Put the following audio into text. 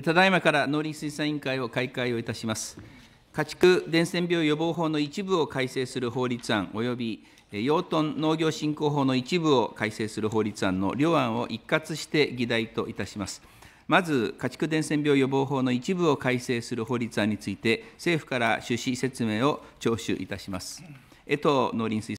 ただいまから農林水産委員会を開会をいたします。家畜伝染病予防法の一部を改正する法律案及び養豚農業振興法の一部を改正する法律案の両案を一括して議題といたします。まず、家畜伝染病予防法の一部を改正する法律案について、政府から趣旨説明を聴取いたします。江藤農林水